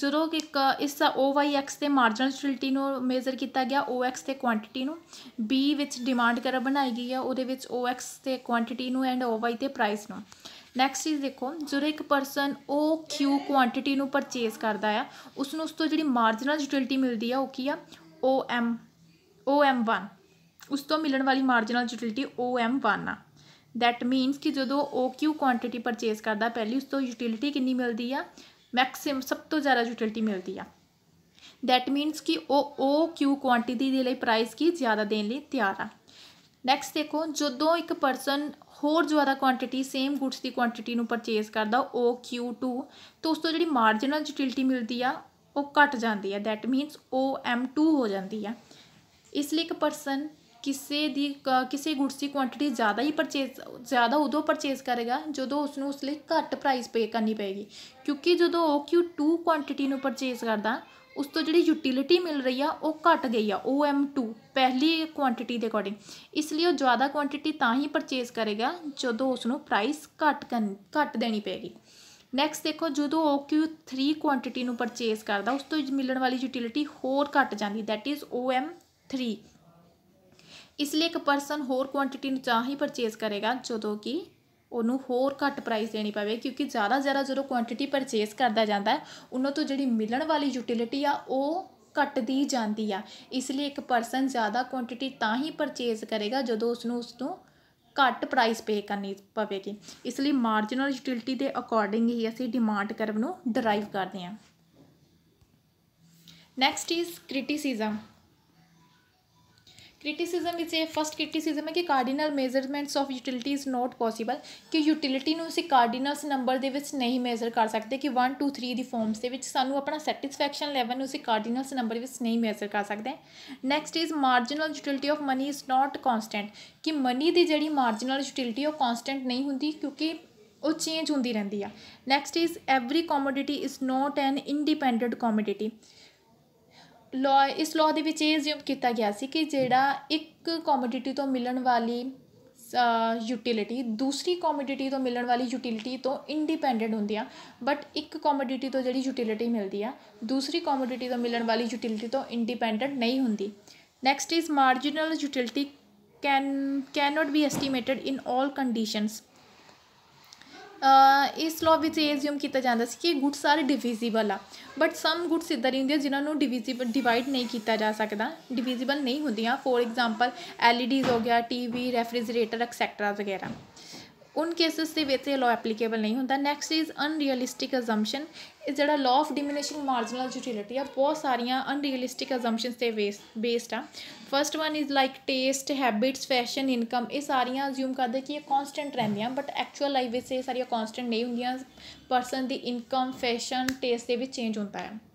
ਜਦੋਂ ਕਿ ਇੱਕ ਇਸ OYX ਤੇ ਮਾਰਜਨਲ ਸਟੈਬਿਲਟੀ ਨੂੰ ਮੇਜ਼ਰ ਕੀਤਾ ਗਿਆ OX ਤੇ ਕੁਆਂਟੀਟੀ ਨੂੰ B ਵਿੱਚ ਡਿਮਾਂਡ ਕਰ ਬਣਾਈ ਗਈ ਹੈ ਉਹਦੇ ਵਿੱਚ OX ਤੇ ਕੁਆਂਟੀਟੀ ਨੂੰ ਐਂਡ OY ਤੇ ਪ੍ਰਾਈਸ ਨੂੰ ਨੈਕਸਟ ਚੀਜ਼ ਦੇਖੋ ਜਦੋਂ ਇੱਕ ਪਰਸਨ OQ ਕਿਊ ਕੁਆਂਟੀਟੀ ਨੂੰ ਪਰਚੇਸ ਕਰਦਾ ਆ ਉਸ ਨੂੰ ਉਸ ਤੋਂ ਜਿਹੜੀ ਮਾਰਜਨਲ ਯੂਟਿਲਿਟੀ ਮਿਲਦੀ ਆ ਉਹ ਕੀ ਆ ਓ ਐਮ ਓ ਐਮ 1 ਉਸ ਤੋਂ ਮਿਲਣ ਵਾਲੀ ਮਾਰਜਨਲ ਯੂਟਿਲਿਟੀ ਓ ਐਮ 1 ਆ that ਮੀਨਸ ਕਿ ਜਦੋਂ OQ ਕੁਆਂਟੀਟੀ ਪਰਚੇਸ ਕਰਦਾ ਪਹਿਲੀ ਉਸ ਤੋਂ ਯੂਟਿਲਿਟੀ ਕਿੰਨੀ ਮਿਲਦੀ ਆ ਮੈਕਸਿਮ ਸਭ ਤੋਂ ਜ਼ਿਆਦਾ ਯੂਟਿਲਿਟੀ ਮਿਲਦੀ ਆ ਦੈਟ ਮੀਨਸ ਕਿ ਉਹ ਉਹ ਕਿਊ ਕੁਆਂਟੀਟੀ ਦੇ ਲਈ ਪ੍ਰਾਈਸ ਕੀ ਜ਼ਿਆਦਾ ਦੇਣ ਲਈ ਤਿਆਰ ਆ ਨੈਕਸਟ ਦੇਖੋ ਜਦੋਂ ਇੱਕ ਪਰਸਨ ਹੋਰ ਜ਼ਿਆਦਾ ਕੁਆਂਟੀਟੀ ਸੇਮ ਗੁੱਡਸ ਦੀ ਕੁਆਂਟੀਟੀ ਨੂੰ ਪਰਚੇਸ ਕਰਦਾ ਉਹ Q2 ਤੋਂ ਉਸ ਤੋਂ ਜਿਹੜੀ ਮਾਰਜਨਲ ਯੂਟਿਲਿਟੀ ਮਿਲਦੀ ਆ ਉਹ ਘਟ ਜਾਂਦੀ ਆ ਦੈਟ ਮੀਨਸ ਉਹ 2 ਹੋ ਜਾਂਦੀ ਆ ਇਸ ਲਈ ਇੱਕ ਪਰਸਨ ਕਿਸੇ ਦੀ ਕਿਸੇ ਗੁੱਡਸ ਦੀ ਕੁਆਂਟੀਟੀ ਜ਼ਿਆਦਾ ਹੀ ਪਰਚੇਸ ਜ਼ਿਆਦਾ ਉਦੋਂ ਪਰਚੇਸ ਕਰੇਗਾ ਜਦੋਂ ਉਸ ਨੂੰ ਉਸ ਲਈ ਘੱਟ ਪ੍ਰਾਈਸ ਪੇ ਕਰਨੀ ਪਏਗੀ ਕਿਉਂਕਿ ਜਦੋਂ ਉਹ ਕਿਊ 2 ਕੁਆਂਟੀਟੀ ਨੂੰ ਪਰਚੇਸ ਕਰਦਾ ਉਸ ਤੋਂ ਜਿਹੜੀ ਯੂਟਿਲਿਟੀ ਮਿਲ ਰਹੀ ਆ ਉਹ ਘਟ ਗਈ ਆ ਓ ਐਮ 2 ਪਹਿਲੀ ਕੁਆਂਟੀਟੀ ਦੇ ਅਕੋਰਡਿੰਗ ਇਸ ਲਈ ਉਹ ਜ਼ਿਆਦਾ ਕੁਆਂਟੀਟੀ ਤਾਂ ਹੀ ਪਰਚੇਸ ਕਰੇਗਾ ਜਦੋਂ ਉਸ ਨੂੰ ਪ੍ਰਾਈਸ ਘਟ ਘਟ ਦੇਣੀ ਪਏਗੀ ਨੈਕਸਟ ਦੇਖੋ ਜਦੋਂ ਉਹ ਕਿਊ 3 ਕੁਆਂਟੀਟੀ ਨੂੰ ਪਰਚੇਸ ਕਰਦਾ ਉਸ ਤੋਂ ਮਿਲਣ ਵਾਲੀ ਯੂਟਿਲਿਟੀ ਹੋਰ ਘਟ ਜਾਂਦੀ ਥੈਟ ਇਜ਼ ਓ ਐਮ 3 ਇਸ ਲਈ ਇੱਕ ਪਰਸਨ ਹੋਰ ਕੁਆਂਟੀਟੀ ਨੂੰ ਤਾਂ ਹੀ ਪਰਚੇਸ ਕਰੇਗਾ ਜਦੋਂ ਕਿ ਉਹਨੂੰ ਹੋਰ ਘੱਟ ਪ੍ਰਾਈਸ ਦੇਣੀ ਪਵੇ ਕਿਉਂਕਿ ਜ਼ਿਆਦਾ ਜ਼ਿਆਦਾ ਜਦੋਂ ਕੁਆਂਟੀਟੀ ਪਰਚੇਸ ਕਰਦਾ ਜਾਂਦਾ ਉਹਨਾਂ ਤੋਂ ਜਿਹੜੀ ਮਿਲਣ ਵਾਲੀ ਯੂਟਿਲਿਟੀ ਆ ਉਹ ਘਟਦੀ ਜਾਂਦੀ ਆ ਇਸ ਲਈ ਇੱਕ ਪਰਸਨ ਜ਼ਿਆਦਾ ਕੁਆਂਟੀਟੀ ਤਾਂ ਹੀ ਪਰਚੇਸ ਕਰੇਗਾ ਜਦੋਂ ਉਸ ਨੂੰ ਉਸ ਤੋਂ ਘੱਟ ਪ੍ਰਾਈਸ ਪੇ ਕਰਨੀ ਪਵੇਗੀ ਇਸ ਲਈ ਮਾਰਜਨਲ ਯੂਟਿਲਿਟੀ ਦੇ ਅਕੋਰਡਿੰਗ ਹੀ ਅਸੀਂ ਡਿਮਾਂਡ ਕਰਵ ਨੂੰ ਡਰਾਈਵ ਕਰਦੇ ਹਾਂ ਨੈਕਸਟ ਇਜ਼ ਕ੍ਰਿਟਿਸਿਜ਼ਮ ਕ੍ਰਿਟਿਸਿਜ਼ਮ ਵਿੱਚ ਇਹ ਫਸਟ ਕ੍ਰਿਟਿਸਿਜ਼ਮ ਹੈ ਕਿ cardinal measurements of utility is not possible ਕਿ ਯੂਟਿਲਿਟੀ ਨੂੰ ਅਸੀਂ ਕਾਰਡੀਨਲਸ ਨੰਬਰ ਦੇ ਵਿੱਚ ਨਹੀਂ ਮੈਜ਼ਰ ਕਰ ਸਕਦੇ ਕਿ 1 2 3 ਦੀ ਫਾਰਮਸ ਦੇ ਵਿੱਚ ਸਾਨੂੰ ਆਪਣਾ ਸੈਟੀਸਫੈਕਸ਼ਨ ਲੈਵਲ ਨੂੰ ਅਸੀਂ ਕਾਰਡੀਨਲਸ ਨੰਬਰ ਵਿੱਚ ਨਹੀਂ ਮੈਜ਼ਰ ਕਰ ਸਕਦੇ next is marginal utility of money is not constant ਕਿ ਮਨੀ ਦੀ ਜਿਹੜੀ ਮਾਰਜਨਲ ਯੂਟਿਲਿਟੀ ਉਹ ਕਨਸਟੈਂਟ ਨਹੀਂ ਹੁੰਦੀ ਕਿਉਂਕਿ ਉਹ ਚੇਂਜ ਹੁੰਦੀ ਰਹਿੰਦੀ ਆ next is every commodity is not an independent commodity law ਇਸ ਲਾਅ ਦੇ ਵਿੱਚ ਇਹ ਅਸਿਊਮ ਕੀਤਾ ਗਿਆ ਸੀ ਕਿ ਜਿਹੜਾ ਇੱਕ ਕਮੋਡਿਟੀ ਤੋਂ ਮਿਲਣ ਵਾਲੀ ਯੂਟਿਲਿਟੀ ਦੂਸਰੀ ਕਮੋਡਿਟੀ ਤੋਂ ਮਿਲਣ ਵਾਲੀ ਯੂਟਿਲਿਟੀ ਤੋਂ ਇੰਡੀਪੈਂਡੈਂਟ ਹੁੰਦੀ ਆ ਬਟ ਇੱਕ ਕਮੋਡਿਟੀ ਤੋਂ ਜਿਹੜੀ ਯੂਟਿਲਿਟੀ ਮਿਲਦੀ ਆ ਦੂਸਰੀ ਕਮੋਡਿਟੀ ਤੋਂ ਮਿਲਣ ਵਾਲੀ ਯੂਟਿਲਿਟੀ ਤੋਂ ਇੰਡੀਪੈਂਡੈਂਟ ਨਹੀਂ ਹੁੰਦੀ next is marginal utility can cannot be estimated in all conditions ਇਸ ਲਾਅ ਵਿੱਚ ਅਸਿਊਮ ਕੀਤਾ ਜਾਂਦਾ ਸੀ ਕਿ ਗੁੱਡਸ ਆਰ ਡਿਵੀਜ਼ੀਬਲ ਆ ਬਟ ਸਮ ਗੁੱਡਸ ਇਦਾਂ ਹੀ ਹੁੰਦੀਆਂ ਜਿਨ੍ਹਾਂ ਨੂੰ ਡਿਵੀਜ਼ੀਬਲ ਡਿਵਾਈਡ ਨਹੀਂ ਕੀਤਾ ਜਾ ਸਕਦਾ ਡਿਵੀਜ਼ੀਬਲ ਨਹੀਂ ਹੁੰਦੀਆਂ ਫੋਰ ਐਗਜ਼ਾਮਪਲ ਐਲਈਡੀਜ਼ ਹੋ ਗਿਆ ਟੀਵੀ ਰੈਫਰੀਜਰੇਟਰ ਐਕਸੈਕਟਰਾ ਵਗੈਰਾ उन केसेस ਦੇ ਵਿੱਚ ਇਹ ਲਾਅ ਐਪਲੀਕੇਬਲ ਨਹੀਂ ਹੁੰਦਾ ਨੈਕਸਟ ਇਜ਼ ਅਨਰੀਅਲਿਸਟਿਕ ਅਜ਼ੰਪਸ਼ਨ ਇਹ ਜਿਹੜਾ law of diminishing marginal utility ਆ ਬਹੁਤ ਸਾਰੀਆਂ ਅਨਰੀਅਲਿਸਟਿਕ ਅਜ਼ੰਪਸ਼ਨਸ ਤੇ ਬੇਸਡ ਆ first one is like taste habits fashion income ਇਹ ਸਾਰੀਆਂ ਅਸਿਊਮ ਕਰਦੇ ਕਿ ਇਹ ਕਨਸਟੈਂਟ ਰਹਿੰਦੀਆਂ ਬਟ ਐਕਚੁਅਲ ਲਾਈਫ ਵਿੱਚ ਇਹ ਸਾਰੀਆਂ ਕਨਸਟੈਂਟ ਨਹੀਂ ਹੁੰਦੀਆਂ ਪਰਸਨ ਦੀ ਇਨਕਮ ਫੈਸ਼ਨ ਟੇਸਟ ਦੇ ਵਿੱਚ ਚੇਂਜ ਹੁੰਦਾ ਹੈ